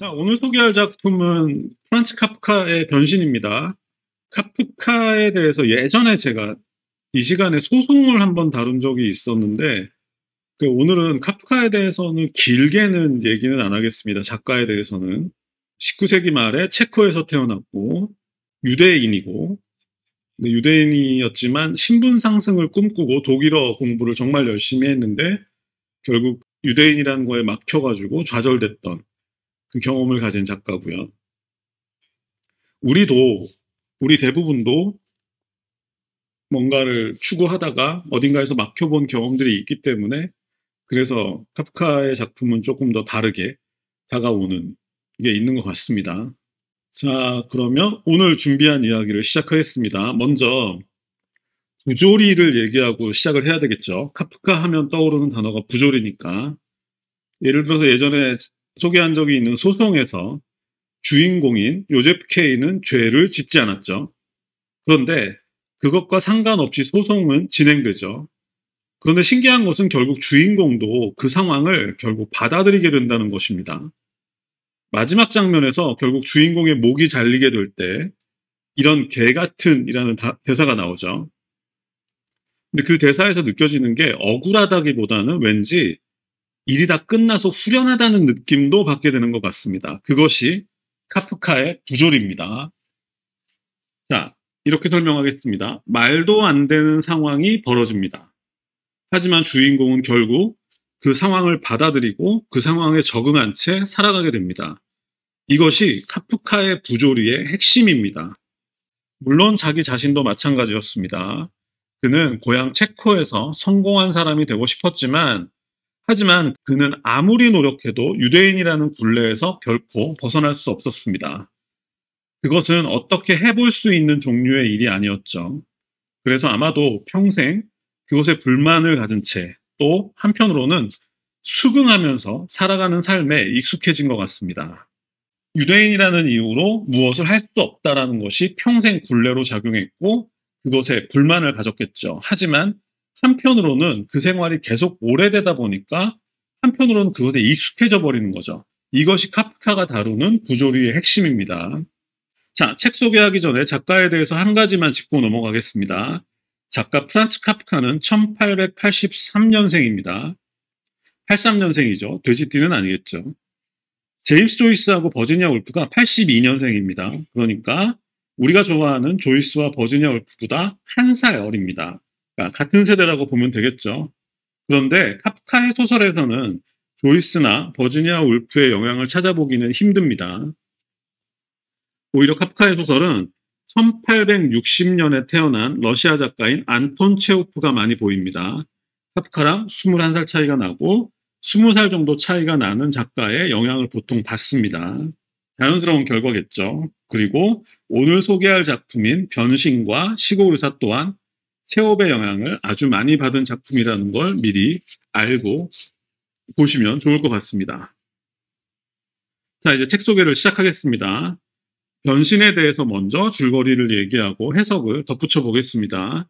자, 오늘 소개할 작품은 프란츠 카프카의 변신입니다. 카프카에 대해서 예전에 제가 이 시간에 소송을 한번 다룬 적이 있었는데 그 오늘은 카프카에 대해서는 길게는 얘기는 안 하겠습니다. 작가에 대해서는 19세기 말에 체코에서 태어났고 유대인이고 유대인이었지만 신분 상승을 꿈꾸고 독일어 공부를 정말 열심히 했는데 결국 유대인이라는 거에 막혀가지고 좌절됐던 그 경험을 가진 작가고요. 우리도 우리 대부분도 뭔가를 추구하다가 어딘가에서 막혀본 경험들이 있기 때문에 그래서 카프카의 작품은 조금 더 다르게 다가오는 게 있는 것 같습니다. 자, 그러면 오늘 준비한 이야기를 시작하겠습니다. 먼저 부조리를 얘기하고 시작을 해야 되겠죠. 카프카 하면 떠오르는 단어가 부조리니까. 예를 들어서 예전에 소개한 적이 있는 소송에서 주인공인 요제프 케이는 죄를 짓지 않았죠. 그런데 그것과 상관없이 소송은 진행되죠. 그런데 신기한 것은 결국 주인공도 그 상황을 결국 받아들이게 된다는 것입니다. 마지막 장면에서 결국 주인공의 목이 잘리게 될 때 이런 개 같은 이라는 대사가 나오죠. 근데 그 대사에서 느껴지는 게 억울하다기보다는 왠지 일이 다 끝나서 후련하다는 느낌도 받게 되는 것 같습니다. 그것이 카프카의 부졸입니다. 자, 이렇게 설명하겠습니다. 말도 안 되는 상황이 벌어집니다. 하지만 주인공은 결국 그 상황을 받아들이고 그 상황에 적응한 채 살아가게 됩니다. 이것이 카프카의 부조리의 핵심입니다. 물론 자기 자신도 마찬가지였습니다. 그는 고향 체코에서 성공한 사람이 되고 싶었지만 하지만 그는 아무리 노력해도 유대인이라는 굴레에서 결코 벗어날 수 없었습니다. 그것은 어떻게 해볼 수 있는 종류의 일이 아니었죠. 그래서 아마도 평생 그것에 불만을 가진 채 또 한편으로는 수긍하면서 살아가는 삶에 익숙해진 것 같습니다. 유대인이라는 이유로 무엇을 할 수 없다라는 것이 평생 굴레로 작용했고 그것에 불만을 가졌겠죠. 하지만 한편으로는 그 생활이 계속 오래되다 보니까 한편으로는 그것에 익숙해져 버리는 거죠. 이것이 카프카가 다루는 구조리의 핵심입니다. 자, 책 소개하기 전에 작가에 대해서 한 가지만 짚고 넘어가겠습니다. 작가 프란츠 카프카는 1883년생입니다. 83년생이죠. 돼지띠는 아니겠죠. 제임스 조이스하고 버지니아 울프가 82년생입니다. 그러니까 우리가 좋아하는 조이스와 버지니아 울프보다 한 살 어립니다. 그러니까 같은 세대라고 보면 되겠죠. 그런데 카프카의 소설에서는 조이스나 버지니아 울프의 영향을 찾아보기는 힘듭니다. 오히려 카프카의 소설은 1860년에 태어난 러시아 작가인 안톤 체오프가 많이 보입니다. 카프카랑 21살 차이가 나고 20살 정도 차이가 나는 작가의 영향을 보통 받습니다. 자연스러운 결과겠죠. 그리고 오늘 소개할 작품인 변신과 시골의사 또한 체업의 영향을 아주 많이 받은 작품이라는 걸 미리 알고 보시면 좋을 것 같습니다. 자, 이제 책 소개를 시작하겠습니다. 변신에 대해서 먼저 줄거리를 얘기하고 해석을 덧붙여 보겠습니다.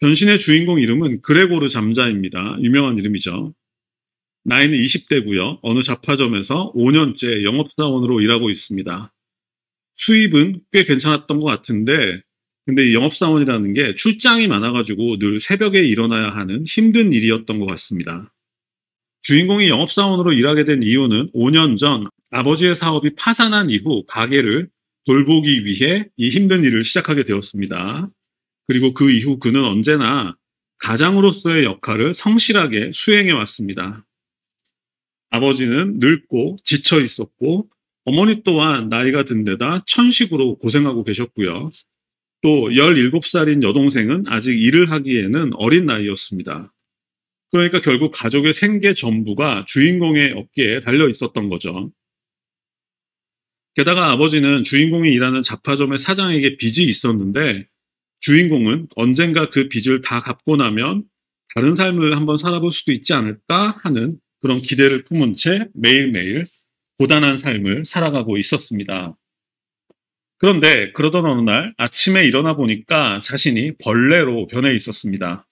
변신의 주인공 이름은 그레고르 잠자입니다. 유명한 이름이죠. 나이는 20대고요. 어느 잡화점에서 5년째 영업사원으로 일하고 있습니다. 수입은 꽤 괜찮았던 것 같은데 근데 이 영업사원이라는 게 출장이 많아가지고 늘 새벽에 일어나야 하는 힘든 일이었던 것 같습니다. 주인공이 영업사원으로 일하게 된 이유는 5년 전 아버지의 사업이 파산한 이후 가게를 돌보기 위해 이 힘든 일을 시작하게 되었습니다. 그리고 그 이후 그는 언제나 가장으로서의 역할을 성실하게 수행해 왔습니다. 아버지는 늙고 지쳐 있었고 어머니 또한 나이가 든 데다 천식으로 고생하고 계셨고요. 또 17살인 여동생은 아직 일을 하기에는 어린 나이였습니다. 그러니까 결국 가족의 생계 전부가 주인공의 어깨에 달려 있었던 거죠. 게다가 아버지는 주인공이 일하는 잡화점의 사장에게 빚이 있었는데 주인공은 언젠가 그 빚을 다 갚고 나면 다른 삶을 한번 살아볼 수도 있지 않을까 하는 그런 기대를 품은 채 매일매일 고단한 삶을 살아가고 있었습니다. 그런데 그러던 어느 날 아침에 일어나 보니까 자신이 벌레로 변해 있었습니다.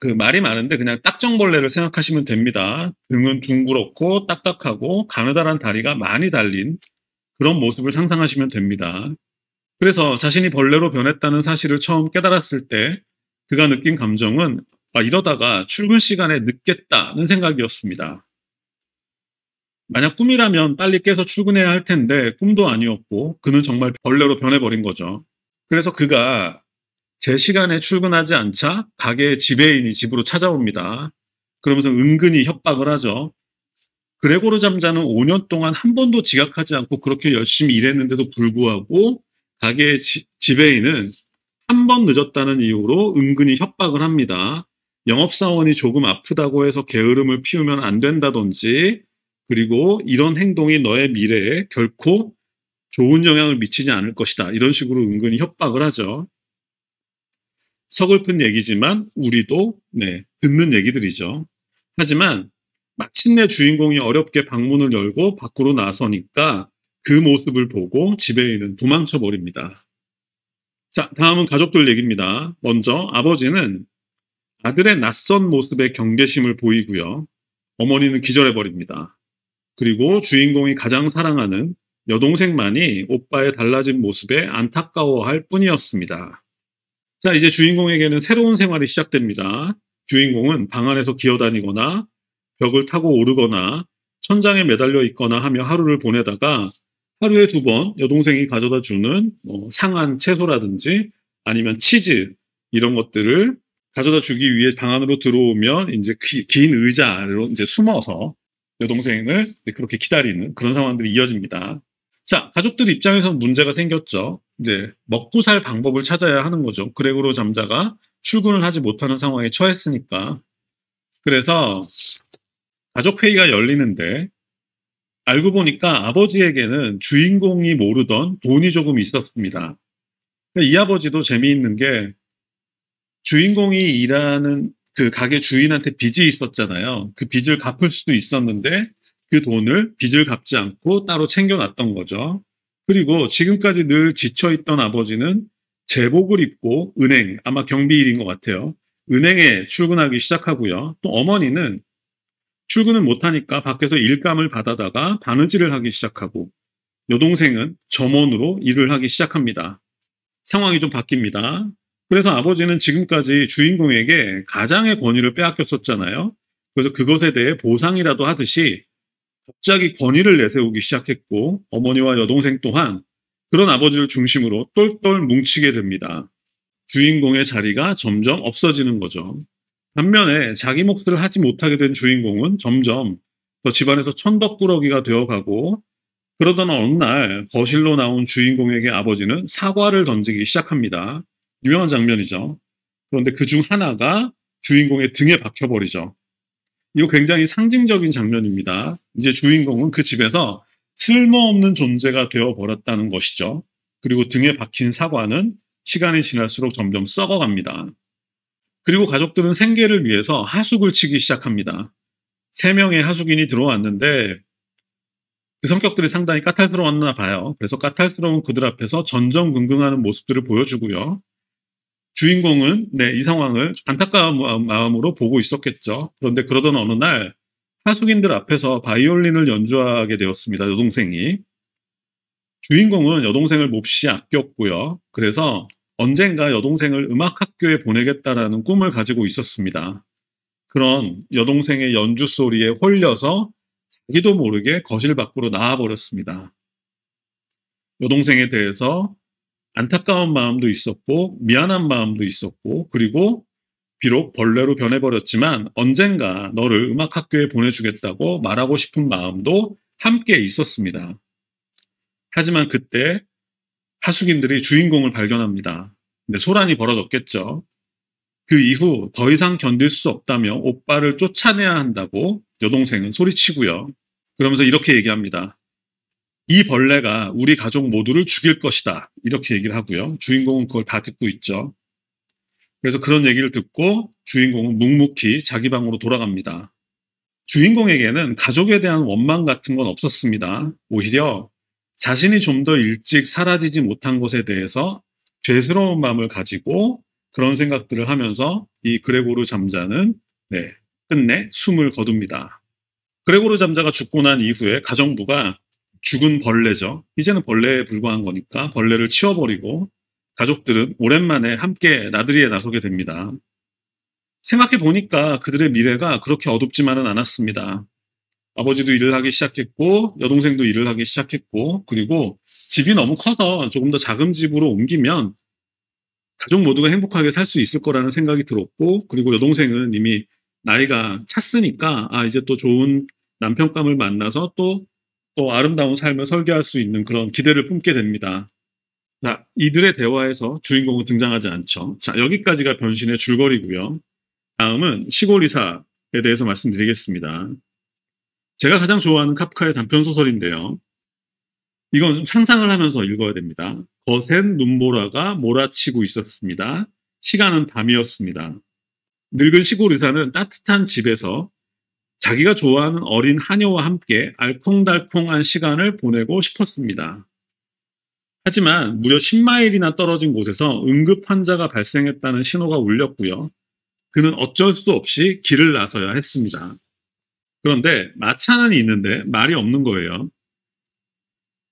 그 말이 많은데 그냥 딱정벌레를 생각하시면 됩니다. 등은 둥그렇고 딱딱하고 가느다란 다리가 많이 달린 그런 모습을 상상하시면 됩니다. 그래서 자신이 벌레로 변했다는 사실을 처음 깨달았을 때 그가 느낀 감정은 아, 이러다가 출근 시간에 늦겠다는 생각이었습니다. 만약 꿈이라면 빨리 깨서 출근해야 할 텐데 꿈도 아니었고 그는 정말 벌레로 변해버린 거죠. 그래서 그가 제 시간에 출근하지 않자 가게의 지배인이 집으로 찾아옵니다. 그러면서 은근히 협박을 하죠. 그레고르 잠자는 5년 동안 한 번도 지각하지 않고 그렇게 열심히 일했는데도 불구하고 가게의 지, 지배인은 한 번 늦었다는 이유로 은근히 협박을 합니다. 영업사원이 조금 아프다고 해서 게으름을 피우면 안 된다든지 그리고 이런 행동이 너의 미래에 결코 좋은 영향을 미치지 않을 것이다. 이런 식으로 은근히 협박을 하죠. 서글픈 얘기지만 우리도 네, 듣는 얘기들이죠. 하지만 마침내 주인공이 어렵게 방문을 열고 밖으로 나서니까 그 모습을 보고 지배인은 도망쳐 버립니다. 자, 다음은 가족들 얘기입니다. 먼저 아버지는 아들의 낯선 모습에 경계심을 보이고요. 어머니는 기절해 버립니다. 그리고 주인공이 가장 사랑하는 여동생만이 오빠의 달라진 모습에 안타까워할 뿐이었습니다. 자, 이제 주인공에게는 새로운 생활이 시작됩니다. 주인공은 방 안에서 기어다니거나 벽을 타고 오르거나 천장에 매달려 있거나 하며 하루를 보내다가 하루에 두 번 여동생이 가져다 주는 뭐 상한 채소라든지 아니면 치즈 이런 것들을 가져다 주기 위해 방 안으로 들어오면 이제 기, 긴 의자로 이제 숨어서 여동생을 그렇게 기다리는 그런 상황들이 이어집니다. 자, 가족들 입장에서 문제가 생겼죠. 이제 먹고 살 방법을 찾아야 하는 거죠. 그레고로 잠자가 출근을 하지 못하는 상황에 처했으니까. 그래서 가족회의가 열리는데 알고 보니까 아버지에게는 주인공이 모르던 돈이 조금 있었습니다. 이 아버지도 재미있는 게 주인공이 일하는 그 가게 주인한테 빚이 있었잖아요. 그 빚을 갚을 수도 있었는데 그 돈을 빚을 갚지 않고 따로 챙겨놨던 거죠. 그리고 지금까지 늘 지쳐있던 아버지는 제복을 입고 은행, 아마 경비일인 것 같아요. 은행에 출근하기 시작하고요. 또 어머니는 출근을 못하니까 밖에서 일감을 받아다가 바느질을 하기 시작하고 여동생은 점원으로 일을 하기 시작합니다. 상황이 좀 바뀝니다. 그래서 아버지는 지금까지 주인공에게 가장의 권위를 빼앗겼었잖아요. 그래서 그것에 대해 보상이라도 하듯이 갑자기 권위를 내세우기 시작했고 어머니와 여동생 또한 그런 아버지를 중심으로 똘똘 뭉치게 됩니다. 주인공의 자리가 점점 없어지는 거죠. 반면에 자기 몫을 하지 못하게 된 주인공은 점점 더 집안에서 천덕꾸러기가 되어가고 그러던 어느 날 거실로 나온 주인공에게 아버지는 사과를 던지기 시작합니다. 유명한 장면이죠. 그런데 그 중 하나가 주인공의 등에 박혀버리죠. 이거 굉장히 상징적인 장면입니다. 이제 주인공은 그 집에서 쓸모없는 존재가 되어버렸다는 것이죠. 그리고 등에 박힌 사과는 시간이 지날수록 점점 썩어갑니다. 그리고 가족들은 생계를 위해서 하숙을 치기 시작합니다. 세 명의 하숙인이 들어왔는데 그 성격들이 상당히 까탈스러웠나 봐요. 그래서 까탈스러운 그들 앞에서 전전긍긍하는 모습들을 보여주고요. 주인공은 네, 이 상황을 안타까운 마음으로 보고 있었겠죠. 그런데 그러던 어느 날 하숙인들 앞에서 바이올린을 연주하게 되었습니다. 여동생이. 주인공은 여동생을 몹시 아꼈고요. 그래서 언젠가 여동생을 음악학교에 보내겠다라는 꿈을 가지고 있었습니다. 그런 여동생의 연주 소리에 홀려서 자기도 모르게 거실 밖으로 나와 버렸습니다. 여동생에 대해서 안타까운 마음도 있었고 미안한 마음도 있었고 그리고 비록 벌레로 변해버렸지만 언젠가 너를 음악학교에 보내주겠다고 말하고 싶은 마음도 함께 있었습니다. 하지만 그때 하숙인들이 주인공을 발견합니다. 근데 소란이 벌어졌겠죠. 그 이후 더 이상 견딜 수 없다며 오빠를 쫓아내야 한다고 여동생은 소리치고요. 그러면서 이렇게 얘기합니다. 이 벌레가 우리 가족 모두를 죽일 것이다. 이렇게 얘기를 하고요. 주인공은 그걸 다 듣고 있죠. 그래서 그런 얘기를 듣고 주인공은 묵묵히 자기 방으로 돌아갑니다. 주인공에게는 가족에 대한 원망 같은 건 없었습니다. 오히려 자신이 좀 더 일찍 사라지지 못한 것에 대해서 죄스러운 마음을 가지고 그런 생각들을 하면서 이 그레고르 잠자는 네, 끝내 숨을 거둡니다. 그레고르 잠자가 죽고 난 이후에 가정부가 죽은 벌레죠. 이제는 벌레에 불과한 거니까 벌레를 치워버리고 가족들은 오랜만에 함께 나들이에 나서게 됩니다. 생각해 보니까 그들의 미래가 그렇게 어둡지만은 않았습니다. 아버지도 일을 하기 시작했고 여동생도 일을 하기 시작했고 그리고 집이 너무 커서 조금 더 작은 집으로 옮기면 가족 모두가 행복하게 살 수 있을 거라는 생각이 들었고 그리고 여동생은 이미 나이가 찼으니까 아 이제 또 좋은 남편감을 만나서 또또 아름다운 삶을 설계할 수 있는 그런 기대를 품게 됩니다. 자, 이들의 대화에서 주인공은 등장하지 않죠. 자, 여기까지가 변신의 줄거리고요. 다음은 시골이사에 대해서 말씀드리겠습니다. 제가 가장 좋아하는 카프카의 단편 소설인데요. 이건 상상을 하면서 읽어야 됩니다. 거센 눈보라가 몰아치고 있었습니다. 시간은 밤이었습니다. 늙은 시골 의사는 따뜻한 집에서 자기가 좋아하는 어린 하녀와 함께 알콩달콩한 시간을 보내고 싶었습니다. 하지만 무려 10마일이나 떨어진 곳에서 응급 환자가 발생했다는 신호가 울렸고요. 그는 어쩔 수 없이 길을 나서야 했습니다. 그런데 마차는 있는데 말이 없는 거예요.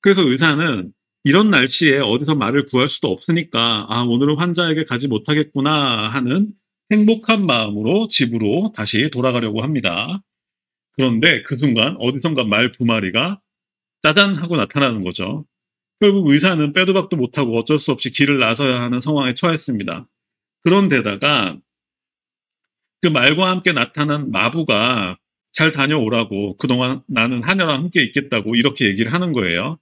그래서 의사는 이런 날씨에 어디서 말을 구할 수도 없으니까 아 오늘은 환자에게 가지 못하겠구나 하는 행복한 마음으로 집으로 다시 돌아가려고 합니다. 그런데 그 순간 어디선가 말 두 마리가 짜잔 하고 나타나는 거죠. 결국 의사는 빼도 박도 못하고 어쩔 수 없이 길을 나서야 하는 상황에 처했습니다. 그런데다가 그 말과 함께 나타난 마부가 잘 다녀오라고 그동안 나는 하녀랑 함께 있겠다고 이렇게 얘기를 하는 거예요.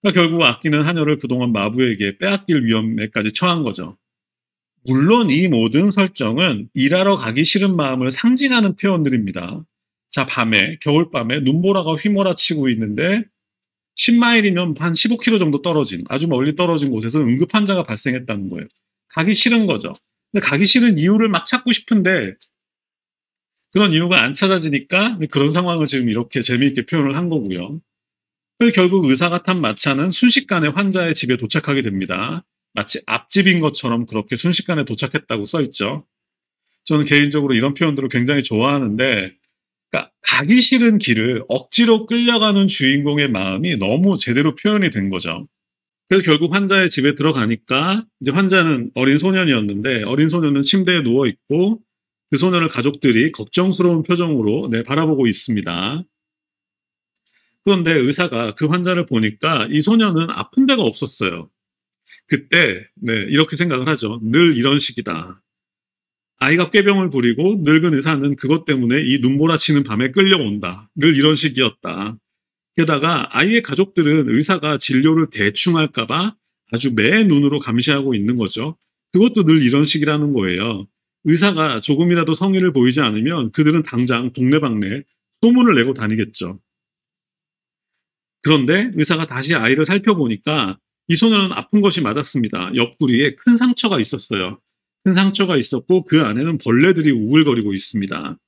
그러니까 결국 아끼는 하녀를 그동안 마부에게 빼앗길 위험에까지 처한 거죠. 물론 이 모든 설정은 일하러 가기 싫은 마음을 상징하는 표현들입니다. 자, 밤에, 겨울밤에 눈보라가 휘몰아치고 있는데 10마일이면 한 15km 정도 떨어진, 아주 멀리 떨어진 곳에서 응급 환자가 발생했다는 거예요. 가기 싫은 거죠. 근데 가기 싫은 이유를 막 찾고 싶은데 그런 이유가 안 찾아지니까 그런 상황을 지금 이렇게 재미있게 표현을 한 거고요. 결국 의사가 탄 마차는 순식간에 환자의 집에 도착하게 됩니다. 마치 앞집인 것처럼 그렇게 순식간에 도착했다고 써있죠. 저는 개인적으로 이런 표현들을 굉장히 좋아하는데 그러니까 가기 싫은 길을 억지로 끌려가는 주인공의 마음이 너무 제대로 표현이 된 거죠. 그래서 결국 환자의 집에 들어가니까 이제 환자는 어린 소년이었는데 어린 소년은 침대에 누워 있고 그 소년을 가족들이 걱정스러운 표정으로 네, 바라보고 있습니다. 그런데 의사가 그 환자를 보니까 이 소년은 아픈 데가 없었어요. 그때 네, 이렇게 생각을 하죠. 늘 이런 식이다. 아이가 꾀병을 부리고 늙은 의사는 그것 때문에 이 눈보라치는 밤에 끌려온다. 늘 이런 식이었다. 게다가 아이의 가족들은 의사가 진료를 대충 할까봐 아주 매 눈으로 감시하고 있는 거죠. 그것도 늘 이런 식이라는 거예요. 의사가 조금이라도 성의를 보이지 않으면 그들은 당장 동네방네 소문을 내고 다니겠죠. 그런데 의사가 다시 아이를 살펴보니까 이 소녀는 아픈 것이 맞았습니다. 옆구리에 큰 상처가 있었어요. 큰 상처가 있었고 그 안에는 벌레들이 우글거리고 있습니다.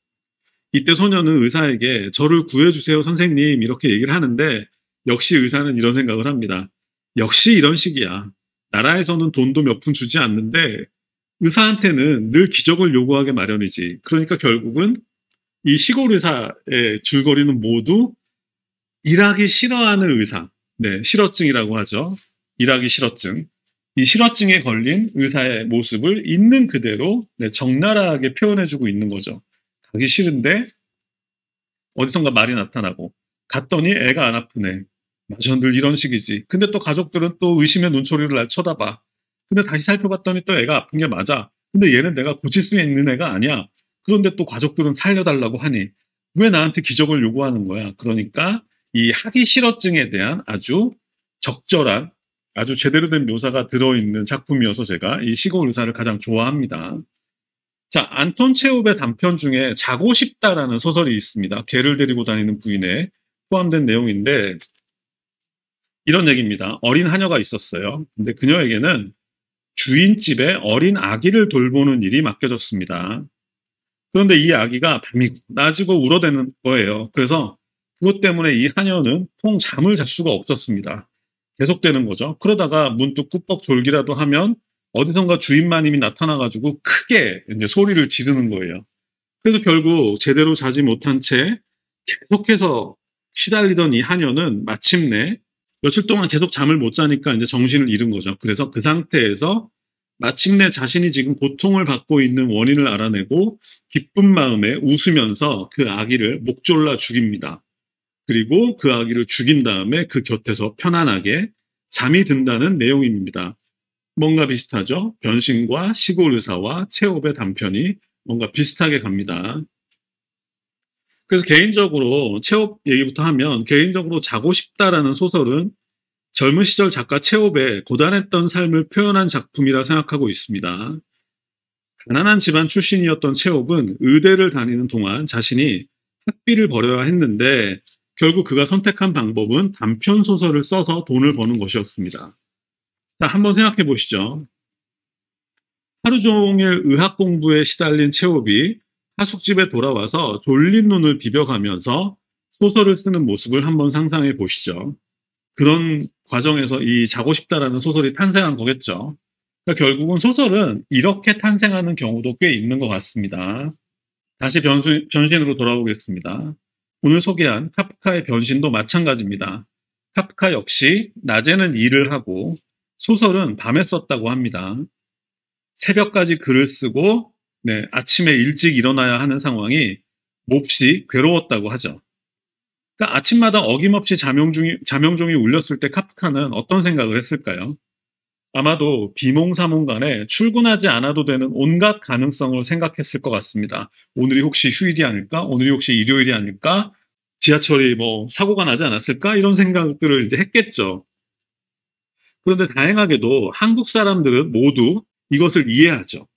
이때 소녀는 의사에게 저를 구해주세요 선생님 이렇게 얘기를 하는데 역시 의사는 이런 생각을 합니다. 역시 이런 식이야. 나라에서는 돈도 몇 푼 주지 않는데 의사한테는 늘 기적을 요구하게 마련이지. 그러니까 결국은 이 시골 의사의 줄거리는 모두 일하기 싫어하는 의사. 네, 싫어증이라고 하죠. 일하기 싫어증. 이 실어증에 걸린 의사의 모습을 있는 그대로 네, 적나라하게 표현해주고 있는 거죠. 가기 싫은데 어디선가 말이 나타나고 갔더니 애가 안 아프네. 맞아, 들 이런 식이지. 근데 또 가족들은 또 의심의 눈초리를 날 쳐다봐. 근데 다시 살펴봤더니 또 애가 아픈 게 맞아. 근데 얘는 내가 고칠 수 있는 애가 아니야. 그런데 또 가족들은 살려달라고 하니 왜 나한테 기적을 요구하는 거야? 그러니까 이 하기 싫어증에 대한 아주 적절한 아주 제대로 된 묘사가 들어있는 작품이어서 제가 이시골 의사를 가장 좋아합니다. 자, 안톤 체홉의 단편 중에 자고 싶다라는 소설이 있습니다. 개를 데리고 다니는 부인에 포함된 내용인데 이런 얘기입니다. 어린 하녀가 있었어요. 근데 그녀에게는 주인집에 어린 아기를 돌보는 일이 맡겨졌습니다. 그런데 이 아기가 밤이 낮이고 울어대는 거예요. 그래서 그것 때문에 이 하녀는 통 잠을 잘 수가 없었습니다. 계속되는 거죠. 그러다가 문득 꾸벅 졸기라도 하면 어디선가 주인 마님이 나타나가지고 크게 이제 소리를 지르는 거예요. 그래서 결국 제대로 자지 못한 채 계속해서 시달리던 이한여는 마침내 며칠 동안 계속 잠을 못 자니까 이제 정신을 잃은 거죠. 그래서 그 상태에서 마침내 자신이 지금 고통을 받고 있는 원인을 알아내고 기쁜 마음에 웃으면서 그 아기를 목졸라 죽입니다. 그리고 그 아기를 죽인 다음에 그 곁에서 편안하게 잠이 든다는 내용입니다. 뭔가 비슷하죠? 변신과 시골 의사와 체업의 단편이 뭔가 비슷하게 갑니다. 그래서 개인적으로 체업 얘기부터 하면 개인적으로 자고 싶다라는 소설은 젊은 시절 작가 체업의 고단했던 삶을 표현한 작품이라 생각하고 있습니다. 가난한 집안 출신이었던 체업은 의대를 다니는 동안 자신이 학비를 벌여야 했는데 결국 그가 선택한 방법은 단편 소설을 써서 돈을 버는 것이었습니다. 자, 한번 생각해 보시죠. 하루 종일 의학 공부에 시달린 채홉이 하숙집에 돌아와서 졸린 눈을 비벼가면서 소설을 쓰는 모습을 한번 상상해 보시죠. 그런 과정에서 이 자고 싶다라는 소설이 탄생한 거겠죠. 그러니까 결국은 소설은 이렇게 탄생하는 경우도 꽤 있는 것 같습니다. 다시 변수, 변신으로 돌아오겠습니다. 오늘 소개한 카프카의 변신도 마찬가지입니다. 카프카 역시 낮에는 일을 하고 소설은 밤에 썼다고 합니다. 새벽까지 글을 쓰고 네, 아침에 일찍 일어나야 하는 상황이 몹시 괴로웠다고 하죠. 그러니까 아침마다 어김없이 자명종이, 자명종이 울렸을 때 카프카는 어떤 생각을 했을까요? 아마도 비몽사몽 간에 출근하지 않아도 되는 온갖 가능성을 생각했을 것 같습니다. 오늘이 혹시 휴일이 아닐까? 오늘이 혹시 일요일이 아닐까? 지하철이 뭐 사고가 나지 않았을까? 이런 생각들을 이제 했겠죠. 그런데 다행하게도 한국 사람들은 모두 이것을 이해하죠.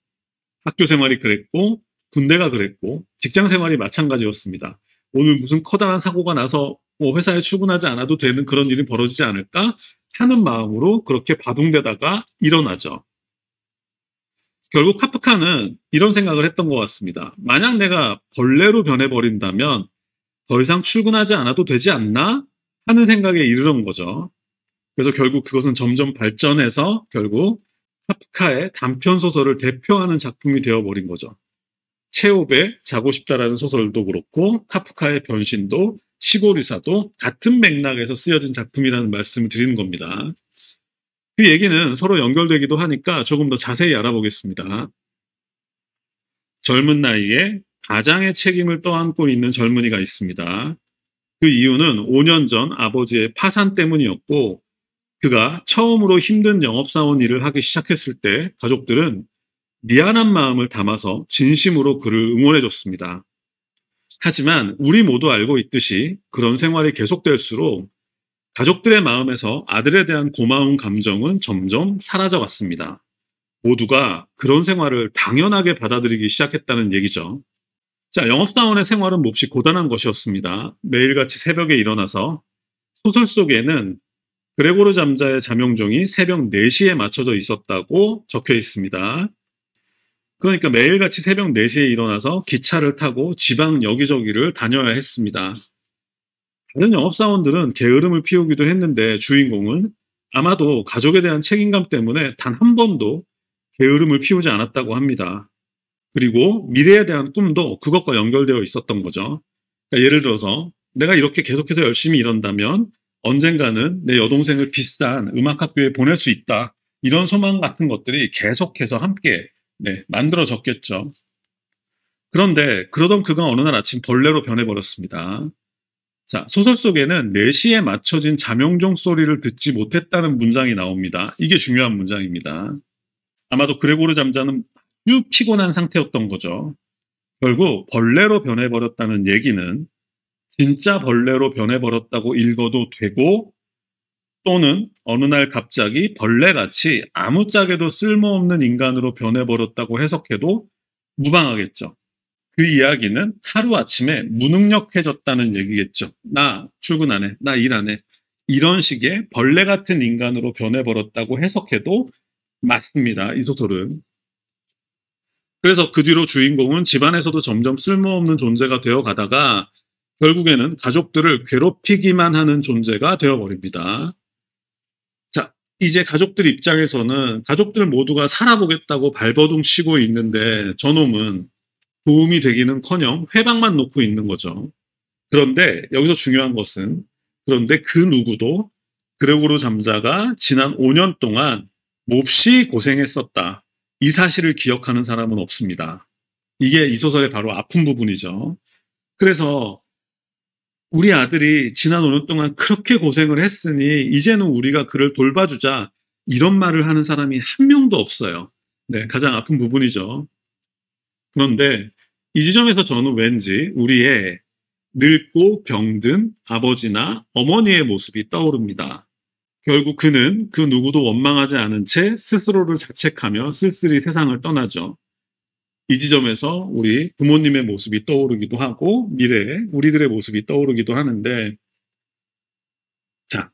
학교 생활이 그랬고, 군대가 그랬고, 직장 생활이 마찬가지였습니다. 오늘 무슨 커다란 사고가 나서 뭐 회사에 출근하지 않아도 되는 그런 일이 벌어지지 않을까? 하는 마음으로 그렇게 바둥대다가 일어나죠. 결국 카프카는 이런 생각을 했던 것 같습니다. 만약 내가 벌레로 변해버린다면 더 이상 출근하지 않아도 되지 않나? 하는 생각에 이르는 거죠. 그래서 결국 그것은 점점 발전해서 결국 카프카의 단편 소설을 대표하는 작품이 되어버린 거죠. 체홉의 자고 싶다라는 소설도 그렇고 카프카의 변신도 시골의사도 같은 맥락에서 쓰여진 작품이라는 말씀을 드리는 겁니다. 그 얘기는 서로 연결되기도 하니까 조금 더 자세히 알아보겠습니다. 젊은 나이에 가장의 책임을 떠안고 있는 젊은이가 있습니다. 그 이유는 5년 전 아버지의 파산 때문이었고 그가 처음으로 힘든 영업사원 일을 하기 시작했을 때 가족들은 미안한 마음을 담아서 진심으로 그를 응원해줬습니다. 하지만 우리 모두 알고 있듯이 그런 생활이 계속될수록 가족들의 마음에서 아들에 대한 고마운 감정은 점점 사라져 갔습니다. 모두가 그런 생활을 당연하게 받아들이기 시작했다는 얘기죠. 자, 영업사원의 생활은 몹시 고단한 것이었습니다. 매일같이 새벽에 일어나서 소설 속에는 그레고르 잠자의 잠명종이 새벽 4시에 맞춰져 있었다고 적혀 있습니다. 그러니까 매일같이 새벽 4시에 일어나서 기차를 타고 지방 여기저기를 다녀야 했습니다. 다른 영업사원들은 게으름을 피우기도 했는데 주인공은 아마도 가족에 대한 책임감 때문에 단 한 번도 게으름을 피우지 않았다고 합니다. 그리고 미래에 대한 꿈도 그것과 연결되어 있었던 거죠. 그러니까 예를 들어서 내가 이렇게 계속해서 열심히 일한다면 언젠가는 내 여동생을 비싼 음악학교에 보낼 수 있다. 이런 소망 같은 것들이 계속해서 함께 네, 만들어졌겠죠. 그런데 그러던 그가 어느 날 아침 벌레로 변해버렸습니다. 자, 소설 속에는 4시에 맞춰진 자명종 소리를 듣지 못했다는 문장이 나옵니다. 이게 중요한 문장입니다. 아마도 그레고르 잠자는 쭉 피곤한 상태였던 거죠. 결국 벌레로 변해버렸다는 얘기는 진짜 벌레로 변해버렸다고 읽어도 되고 또는 어느 날 갑자기 벌레같이 아무짝에도 쓸모없는 인간으로 변해버렸다고 해석해도 무방하겠죠. 그 이야기는 하루아침에 무능력해졌다는 얘기겠죠. 나 출근 안 해. 나 일 안 해. 이런 식의 벌레 같은 인간으로 변해버렸다고 해석해도 맞습니다. 이 소설은. 그래서 그 뒤로 주인공은 집안에서도 점점 쓸모없는 존재가 되어 가다가 결국에는 가족들을 괴롭히기만 하는 존재가 되어버립니다. 이제 가족들 입장에서는 가족들 모두가 살아보겠다고 발버둥 치고 있는데 저놈은 도움이 되기는커녕 회방만 놓고 있는 거죠. 그런데 여기서 중요한 것은 그런데 그 누구도 그레고르 잠자가 지난 5년 동안 몹시 고생했었다. 이 사실을 기억하는 사람은 없습니다. 이게 이 소설의 바로 아픈 부분이죠. 그래서 우리 아들이 지난 5년 동안 그렇게 고생을 했으니 이제는 우리가 그를 돌봐주자 이런 말을 하는 사람이 한 명도 없어요. 네, 가장 아픈 부분이죠. 그런데 이 지점에서 저는 왠지 우리의 늙고 병든 아버지나 어머니의 모습이 떠오릅니다. 결국 그는 그 누구도 원망하지 않은 채 스스로를 자책하며 쓸쓸히 세상을 떠나죠. 이 지점에서 우리 부모님의 모습이 떠오르기도 하고 미래에 우리들의 모습이 떠오르기도 하는데 자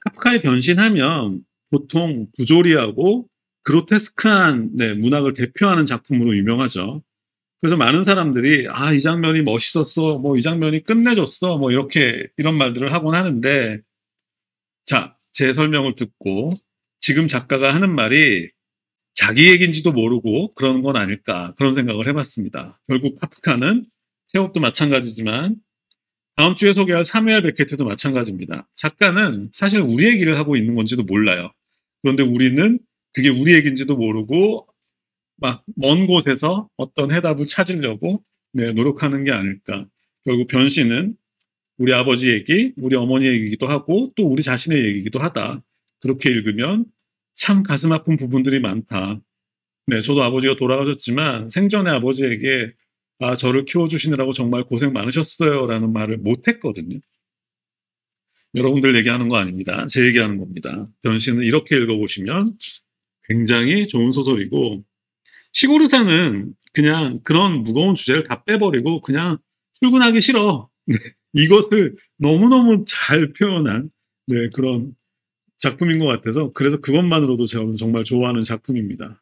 카프카의 변신하면 보통 부조리하고 그로테스크한 네, 문학을 대표하는 작품으로 유명하죠. 그래서 많은 사람들이 아이 장면이 멋있었어, 뭐 이 장면이 끝내줬어, 뭐 이렇게 이런 말들을 하곤 하는데 자제 설명을 듣고 지금 작가가 하는 말이 자기 얘기인지도 모르고 그러는 건 아닐까 그런 생각을 해봤습니다. 결국 카프카는 새업도 마찬가지지만 다음 주에 소개할 사무엘 베케트도 마찬가지입니다. 작가는 사실 우리 얘기를 하고 있는 건지도 몰라요. 그런데 우리는 그게 우리 얘기인지도 모르고 막 먼 곳에서 어떤 해답을 찾으려고 네, 노력하는 게 아닐까. 결국 변신은 우리 아버지 얘기, 우리 어머니 얘기기도 하고 또 우리 자신의 얘기기도 하다. 그렇게 읽으면 참 가슴 아픈 부분들이 많다. 네, 저도 아버지가 돌아가셨지만 생전에 아버지에게 아, 저를 키워주시느라고 정말 고생 많으셨어요. 라는 말을 못했거든요. 여러분들 얘기하는 거 아닙니다. 제 얘기하는 겁니다. 변신은 이렇게 읽어보시면 굉장히 좋은 소설이고, 시골의사는 그냥 그런 무거운 주제를 다 빼버리고, 그냥 출근하기 싫어. 네, 이것을 너무너무 잘 표현한 네, 그런 작품인 것 같아서 그래서 그것만으로도 저는 정말 좋아하는 작품입니다.